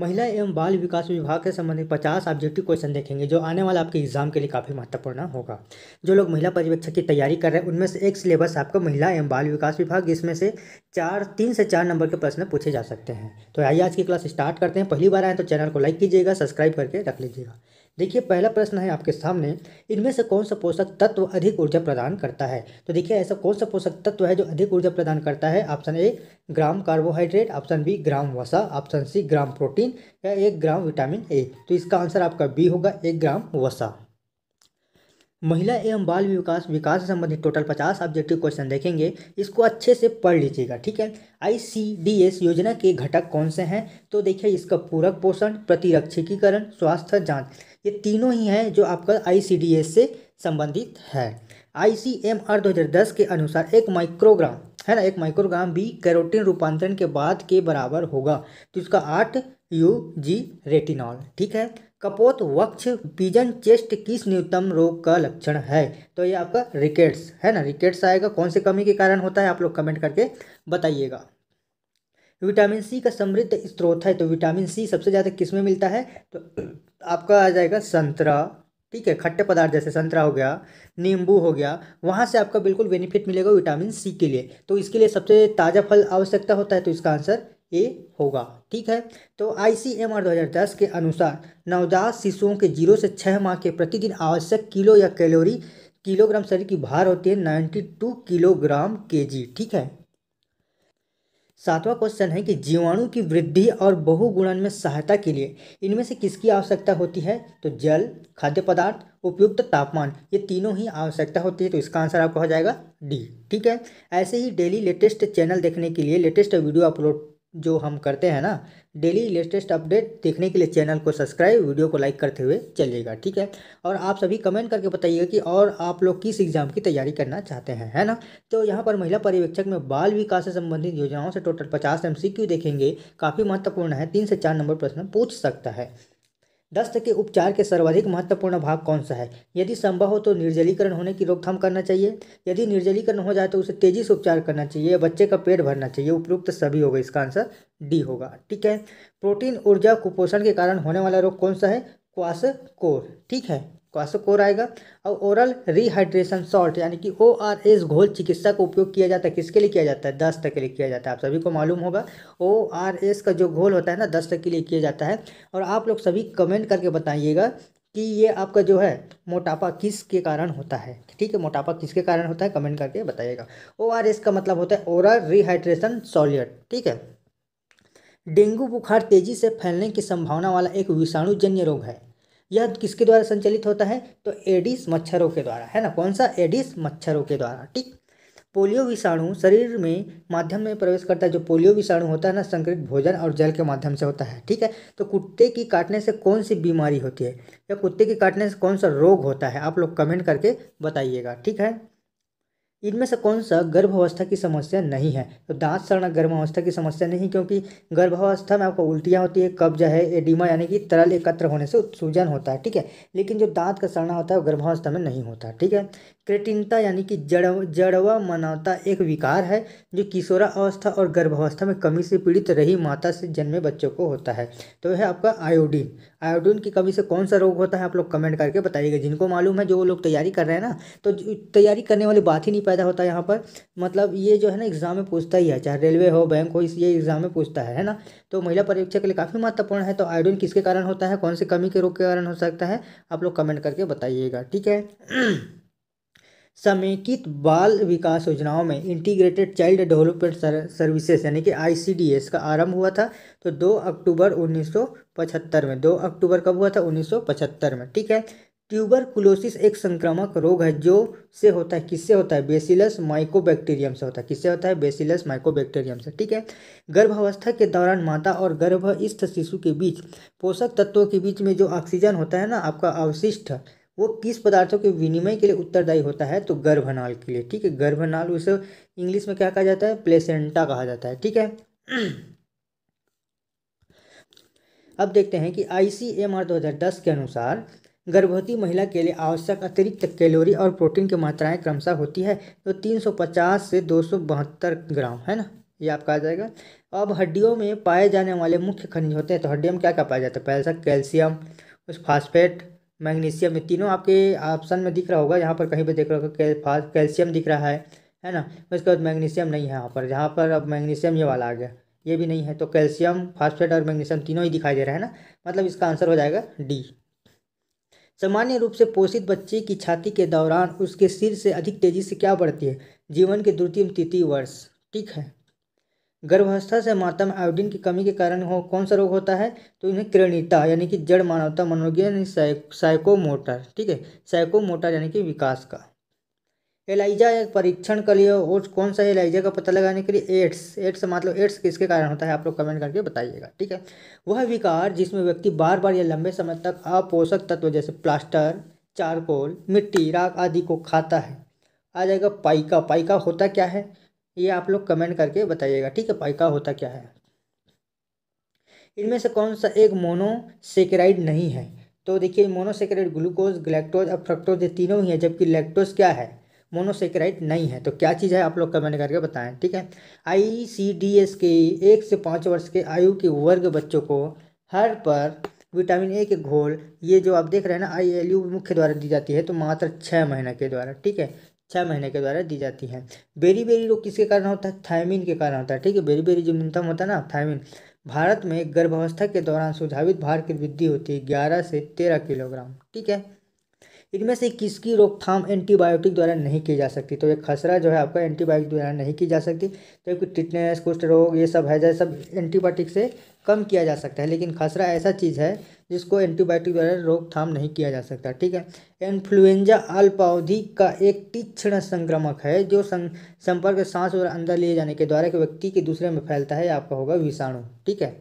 महिला एवं बाल विकास विभाग से संबंधित पचास ऑब्जेक्टिव क्वेश्चन देखेंगे जो आने वाला आपके एग्जाम के लिए काफ़ी महत्वपूर्ण होगा जो लोग महिला पर्यवेक्षक की तैयारी कर रहे हैं उनमें से एक सिलेबस आपका महिला एवं बाल विकास विभाग जिसमें से चार तीन से चार नंबर के प्रश्न पूछे जा सकते हैं तो आइए आज की क्लास स्टार्ट करते हैं पहली बार आए तो चैनल को लाइक कीजिएगा सब्सक्राइब करके रख लीजिएगा देखिए पहला प्रश्न है आपके सामने इनमें से कौन सा पोषक तत्व अधिक ऊर्जा प्रदान करता है तो देखिए ऐसा कौन सा पोषक तत्व है जो अधिक ऊर्जा प्रदान करता है option A gram carbohydrate option B gram वसा ऑप्शन सी ग्राम प्रोटीन या एक ग्राम विटामिन ए तो इसका आंसर आपका बी होगा एक ग्राम वसा महिला एवं बाल विकास विकास से संबंधित टोटल पचास ऑब्जेक्टिव क्वेश्चन देखेंगे इसको अच्छे से पढ़ लीजिएगा ठीक है आईसीडीएस योजना के घटक कौन से हैं तो देखिए इसका पूरक पोषण प्रतिरक्षिकीकरण स्वास्थ्य जांच ये तीनों ही हैं जो आपका आईसीडीएस से संबंधित है आई सी एम आर दो हज़ार दस के अनुसार एक माइक्रोग्राम है ना एक माइक्रोग्राम भी कैरोटीन रूपांतरण के बाद के बराबर होगा तो इसका आठ यू जी रेटिनॉल ठीक है कपोत वक्ष पीजन चेस्ट किस न्यूनतम रोग का लक्षण है तो ये आपका रिकेट्स है ना रिकेट्स आएगा कौन से कमी के कारण होता है आप लोग कमेंट करके बताइएगा विटामिन सी का समृद्ध स्रोत है तो विटामिन सी सबसे ज़्यादा किस में मिलता है तो आपका आ जाएगा संतरा ठीक है खट्टे पदार्थ जैसे संतरा हो गया नींबू हो गया वहाँ से आपका बिल्कुल बेनिफिट मिलेगा विटामिन सी के लिए तो इसके लिए सबसे ताज़ा फल आवश्यकता होता है तो इसका आंसर ए होगा ठीक है तो आई सी एम आर दो हज़ार दस के अनुसार नवजात शिशुओं के जीरो से छः माह के प्रतिदिन आवश्यक किलो या कैलोरी किलोग्राम शरीर की भार होती है नाइन्टी टू किलोग्राम के जी ठीक है सातवां क्वेश्चन है कि जीवाणु की वृद्धि और बहुगुणन में सहायता के लिए इनमें से किसकी आवश्यकता होती है तो जल खाद्य पदार्थ उपयुक्त तापमान ये तीनों ही आवश्यकता होती है तो इसका आंसर आपको हो जाएगा डी ठीक है ऐसे ही डेली लेटेस्ट चैनल देखने के लिए लेटेस्ट वीडियो अपलोड जो हम करते हैं ना डेली लेटेस्ट अपडेट देखने के लिए चैनल को सब्सक्राइब वीडियो को लाइक करते हुए चलिएगा ठीक है और आप सभी कमेंट करके बताइए कि और आप लोग किस एग्ज़ाम की तैयारी करना चाहते हैं है ना तो यहाँ पर महिला पर्यवेक्षक में बाल विकास से संबंधित योजनाओं से टोटल पचास एम देखेंगे काफ़ी महत्वपूर्ण है तीन से चार नंबर प्रश्न पूछ सकता है दस्त के उपचार के सर्वाधिक महत्वपूर्ण भाग कौन सा है यदि संभव हो तो निर्जलीकरण होने की रोकथाम करना चाहिए यदि निर्जलीकरण हो जाए तो उसे तेजी से उपचार करना चाहिए बच्चे का पेट भरना चाहिए उपयुक्त सभी होगा इसका आंसर डी होगा ठीक है प्रोटीन ऊर्जा कुपोषण के कारण होने वाला रोग कौन सा है क्वास कोर ठीक है क्वासोकोर आएगा और ओरल रिहाइड्रेशन सॉल्ट यानी कि ओ आर एस घोल चिकित्सा का उपयोग किया जाता है किसके लिए किया जाता है दस्त के लिए किया जाता है आप सभी को मालूम होगा ओ आर एस का जो घोल होता है ना दस्त के लिए किया जाता है और आप लोग सभी कमेंट करके बताइएगा कि ये आपका जो है मोटापा किस के कारण होता है ठीक है मोटापा किसके कारण होता है कमेंट करके बताइएगा ओ आर एस का मतलब होता है ओरल रिहाइड्रेशन सॉल्यूट ठीक है डेंगू बुखार तेजी से फैलने की संभावना वाला एक विषाणुजन्य रोग है यह किसके द्वारा संचालित होता है तो एडिस मच्छरों के द्वारा है ना कौन सा एडिस मच्छरों के द्वारा ठीक पोलियो विषाणु शरीर में माध्यम में प्रवेश करता है जो पोलियो विषाणु होता है ना संक्रमित भोजन और जल के माध्यम से होता है ठीक है तो कुत्ते की काटने से कौन सी बीमारी होती है या कुत्ते की काटने से कौन सा रोग होता है आप लोग कमेंट करके बताइएगा ठीक है इनमें से कौन सा गर्भावस्था की समस्या नहीं है तो दांत सड़ना गर्भावस्था की समस्या नहीं क्योंकि गर्भावस्था में आपको उल्टियाँ होती है कब्जा है एडिमा यानी कि तरल एकत्र होने से सूजन होता है ठीक है लेकिन जो दांत का सड़ना होता है वो गर्भावस्था में नहीं होता ठीक है क्रेटिनता यानी कि जड़ जड़वा मानवता एक विकार है जो किशोरा अवस्था और गर्भावस्था में कमी से पीड़ित रही माता से जन्मे बच्चों को होता है तो यह आपका आयोडीन आयोडीन की कमी से कौन सा रोग होता है आप लोग कमेंट करके बताइएगा जिनको मालूम है जो लोग तैयारी कर रहे हैं ना तो तैयारी करने वाली बात ही नहीं पैदा होता यहाँ पर मतलब ये जो है ना एग्ज़ाम में पूछता ही है चाहे रेलवे हो बैंक हो इस ये एग्ज़ाम में पूछता है है ना तो महिला परीक्षा के लिए काफ़ी महत्वपूर्ण है तो आयोडीन किसके कारण होता है कौन से कमी के रोग के कारण हो सकता है आप लोग कमेंट करके बताइएगा ठीक है समेकित बाल विकास योजनाओं में इंटीग्रेटेड चाइल्ड डेवलपमेंट सर्विसेज यानी कि आईसीडीएस का आरंभ हुआ था तो 2 अक्टूबर 1975 में 2 अक्टूबर कब हुआ था 1975 में ठीक है ट्यूबर कुलोसिस एक संक्रामक रोग है जो से होता है किससे होता है बेसिलस माइकोबैक्टीरियम से होता है किससे होता है बेसिलस माइकोबैक्टीरियम से ठीक है गर्भावस्था के दौरान माता और गर्भस्थ शिशु के बीच पोषक तत्वों के बीच में जो ऑक्सीजन होता है ना आपका अवशिष्ट वो किस पदार्थों के विनिमय के लिए उत्तरदायी होता है तो गर्भनाल के लिए ठीक है गर्भनाल उसे इंग्लिश में क्या कहा जाता है प्लेसेंटा कहा जाता है ठीक है अब देखते हैं कि आई सी एम आर दो हज़ार दस के अनुसार गर्भवती महिला के लिए आवश्यक अतिरिक्त कैलोरी और प्रोटीन की मात्राएं क्रमशः होती है तो 350 से दो ग्राम है ना ये आपका आ जाएगा अब हड्डियों में पाए जाने वाले मुख्य खनिज होते हैं तो हड्डियों में क्या क्या पाया जाता है सा कैल्शियम उस फास्फेट मैग्नीशियम ये तीनों आपके ऑप्शन में दिख रहा होगा यहाँ पर कहीं पर देख रहा होगा कैल्शियम दिख रहा है है ना उसके तो बाद मैग्नीशियम नहीं है यहाँ पर जहाँ पर अब मैग्नीशियम ये वाला आ गया ये भी नहीं है तो कैल्शियम फास्फेट और मैग्नीशियम तीनों ही दिखाई दे रहा है ना मतलब इसका आंसर हो जाएगा डी सामान्य रूप से पोषित बच्चे की छाती के दौरान उसके सिर से अधिक तेजी से क्या बढ़ती है जीवन के द्वितीय तृतीय वर्ष ठीक है गर्भावस्था से माता में आयोडीन की कमी के कारण हो कौन सा रोग होता है तो इन्हें क्रेणिता यानी कि जड़ मानवता मनोज्ञ साइकोमोटर ठीक है साइकोमोटर यानी कि विकास का एलाइजा एक परीक्षण कर लिए और कौन सा एलाइजा का पता लगाने के लिए एड्स एड्स मतलब एड्स किसके कारण होता है आप लोग कमेंट करके बताइएगा ठीक है वह विकार जिसमें व्यक्ति बार बार या लंबे समय तक अपोषक तत्व जैसे प्लास्टर चारकोल मिट्टी राख आदि को खाता है आ जाएगा पाइका पाइका होता क्या है ये आप लोग कमेंट करके बताइएगा ठीक है पाइका होता क्या है इनमें से कौन सा एक मोनोसेकेराइड नहीं है तो देखिए मोनोसेकेराइड ग्लूकोज ग्लैक्टोज और फ्रक्टोज ये तीनों ही है जबकि लैक्टोज क्या है मोनोसेकेराइड नहीं है तो क्या चीज़ है आप लोग कमेंट करके बताएं ठीक है आई सी डी एस के एक से पाँच वर्ष के आयु के वर्ग बच्चों को हर पर विटामिन ए के घोल ये जो आप देख रहे हैं ना आई एल यू मुख्य द्वारा दी जाती है तो मात्र छः महीने के द्वारा ठीक है छः महीने के द्वारा दी जाती है बेरी बेरी रोग किसके कारण होता है थायमिन के कारण होता है ठीक है बेरी बेरी जो न्यूनतम होता है ना थायमिन भारत में गर्भावस्था के दौरान सुझावित भार की वृद्धि होती है ग्यारह से तेरह किलोग्राम ठीक है इनमें से किसकी रोकथाम एंटीबायोटिक द्वारा नहीं की जा सकती तो ये खसरा जो है आपका एंटीबायोटिक द्वारा नहीं की जा सकती तो एक टिटनेस कुष्ठ रोग ये सब है जैसे सब एंटीबायोटिक से कम किया जा सकता है लेकिन खसरा ऐसा चीज़ है जिसको एंटीबायोटिक द्वारा रोकथाम नहीं किया जा सकता ठीक है इन्फ्लुएंजा अल्पावधि का एक तीक्ष्ण संक्रमक है जो संपर्क सांस और अंदर लिए जाने के द्वारा एक व्यक्ति के दूसरे में फैलता है आपका होगा विषाणु ठीक है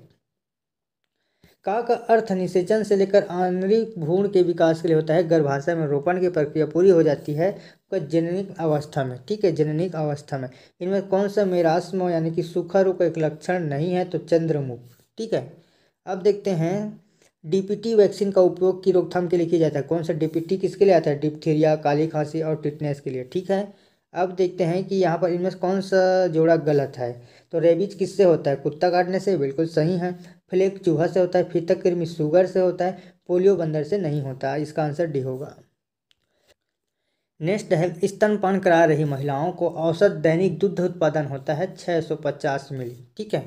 का का अर्थ निषेचन से लेकर आंतरिक भ्रूण के विकास के लिए होता है गर्भाशय में रोपण की प्रक्रिया पूरी हो जाती है उसका जननिक अवस्था में ठीक है जननिक अवस्था में इनमें कौन सा मेरास्म यानी कि सूखा रोग का एक लक्षण नहीं है तो चंद्रमुख ठीक है अब देखते हैं डीपीटी वैक्सीन का उपयोग की रोकथाम के लिए किया जाता है कौन सा डीपीटी किसके लिए आता है डिप्थीरिया काली खांसी और टिटनेस के लिए ठीक है अब देखते हैं कि यहाँ पर इनमें कौन सा जोड़ा गलत है तो रेबीज किससे होता है कुत्ता काटने से बिल्कुल सही है फ्लेक चूहा से होता है फीतक कृमि शुगर से होता है पोलियो बंदर से नहीं होता इसका आंसर डी होगा नेक्स्ट है स्तनपान करा रही महिलाओं को औसत दैनिक दुग्ध उत्पादन होता है 650 मिली ठीक है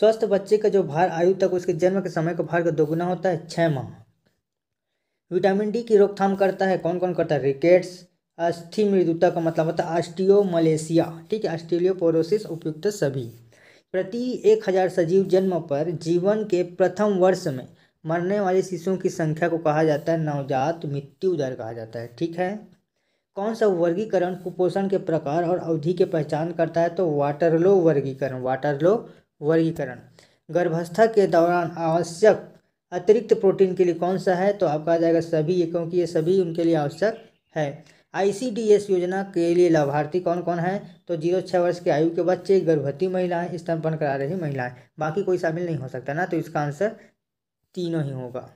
स्वस्थ बच्चे का जो भार आयु तक उसके जन्म के समय का भार का दोगुना होता है छः माह विटामिन डी की रोकथाम करता है कौन कौन करता है रिकेट्स अस्थि मृदुता का मतलब होता है ऑस्टियो मलेशिया ठीक है ऑस्ट्रेलियोपोरोसिस उपयुक्त सभी प्रति एक हजार सजीव जन्म पर जीवन के प्रथम वर्ष में मरने वाले शिशुओं की संख्या को कहा जाता है नवजात मृत्यु दर कहा जाता है ठीक है कौन सा वर्गीकरण कुपोषण के प्रकार और अवधि के पहचान करता है तो वाटरलो वर्गीकरण वाटरलो वर्गीकरण गर्भावस्था के दौरान आवश्यक अतिरिक्त प्रोटीन के लिए कौन सा है तो आपका आ जाएगा सभी क्योंकि ये सभी उनके लिए आवश्यक है आई योजना के लिए लाभार्थी कौन कौन है तो जीरो छः वर्ष की आयु के बच्चे गर्भवती महिलाएं स्तनपन करा रही महिलाएं बाकी कोई शामिल नहीं हो सकता ना तो इसका आंसर तीनों ही होगा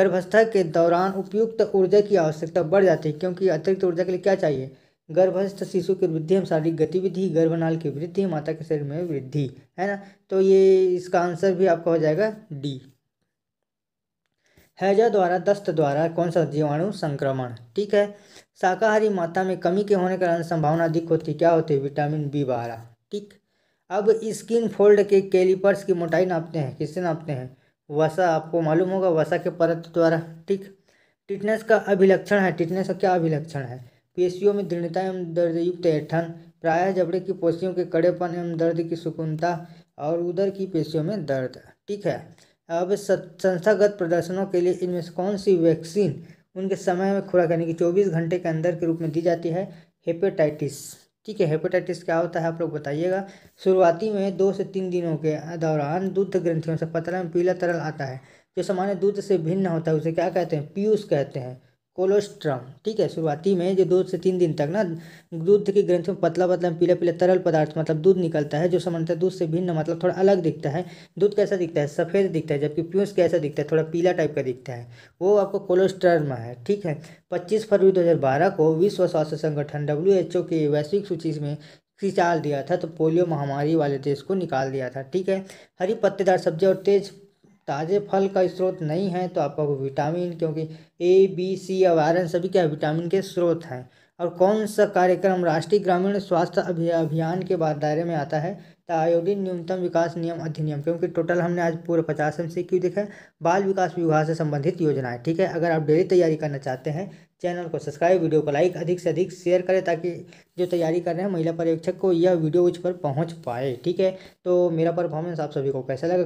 गर्भस्था के दौरान उपयुक्त ऊर्जा की आवश्यकता बढ़ जाती है क्योंकि अतिरिक्त ऊर्जा के लिए क्या चाहिए गर्भस्थ शिशु की वृद्धि हम शारीरिक गतिविधि गर्भनाल की वृद्धि माता के शरीर में वृद्धि है ना तो ये इसका आंसर भी आपका हो जाएगा डी हैजा द्वारा दस्त द्वारा कौन सा जीवाणु संक्रमण ठीक है शाकाहारी मात्रा में कमी के होने के कारण संभावना अधिक होती क्या होती है विटामिन बी बारह ठीक अब स्किन फोल्ड के कैलिपर्स की मोटाई नापते हैं किससे नापते हैं वसा आपको मालूम होगा वसा के परत द्वारा ठीक टिटनेस का अभिलक्षण है टिटनेस का क्या अभिलक्षण है पेशियों में दृढ़ता एवं दर्दयुक्त ऐठन प्रायः जबड़े की पोशियों के कड़ेपन एवं दर्द की सुकुनता और उधर की पेशियों में दर्द ठीक है अब संस्थागत प्रदर्शनों के लिए इनमें से कौन सी वैक्सीन उनके समय में खुराक यानी कि चौबीस घंटे के अंदर के रूप में दी जाती है हेपेटाइटिस ठीक है हेपेटाइटिस क्या होता है आप लोग बताइएगा शुरुआती में दो से तीन दिनों के दौरान दूध ग्रंथियों से पतला में पीला तरल आता है जो सामान्य दूध से भिन्न होता है उसे क्या कहते हैं पीयूष कहते हैं कोलोस्ट्रम ठीक है शुरुआती में जो दो से तीन दिन तक ना दूध के ग्रंथ में पतला पतला पीले पीले तरल पदार्थ मतलब दूध निकलता है जो सामान्यतः दूध से भिन्न मतलब थोड़ा अलग दिखता है दूध कैसा दिखता है सफ़ेद दिखता है जबकि प्यूस कैसा दिखता है थोड़ा पीला टाइप का दिखता है वो आपको कोलोस्ट्रम है ठीक है पच्चीस फरवरी दो को विश्व स्वास्थ्य संगठन डब्ल्यू की वैश्विक सूची में खिंचाल दिया था तो पोलियो महामारी वाले देश को निकाल दिया था ठीक है हरी पत्तेदार सब्जी और तेज ताज़े फल का स्रोत नहीं है तो आपका विटामिन क्योंकि ए बी सी और आयरन सभी क्या विटामिन के स्रोत हैं और कौन सा कार्यक्रम राष्ट्रीय ग्रामीण स्वास्थ्य अभियान के बाद दायरे में आता है तो आयोडीन न्यूनतम विकास नियम अधिनियम क्योंकि टोटल हमने आज पूरे पचास एम सी क्यू देखा बाल विकास विभाग से संबंधित योजनाएं ठीक है अगर आप डेली तैयारी करना चाहते हैं चैनल को सब्सक्राइब वीडियो को लाइक अधिक से अधिक शेयर करें ताकि जो तैयारी कर रहे हैं महिला पर्यवेक्षक को यह वीडियो उस पर पहुँच पाए ठीक है तो मेरा परफॉर्मेंस आप सभी को कैसा लगा